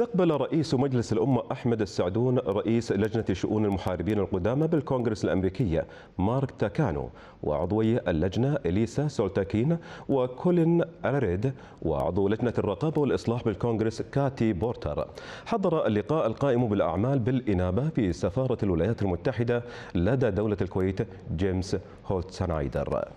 استقبل رئيس مجلس الأمة أحمد السعدون رئيس لجنة شؤون المحاربين القدامى بالكونغرس الأمريكية مارك تاكانو وعضوي اللجنة إليسا سولتاكين وكولين أريد وعضو لجنة الرقابة والإصلاح بالكونغرس كاتي بورتر حضر اللقاء القائم بالأعمال بالإنابة في سفارة الولايات المتحدة لدى دولة الكويت جيمس هوتسنايدر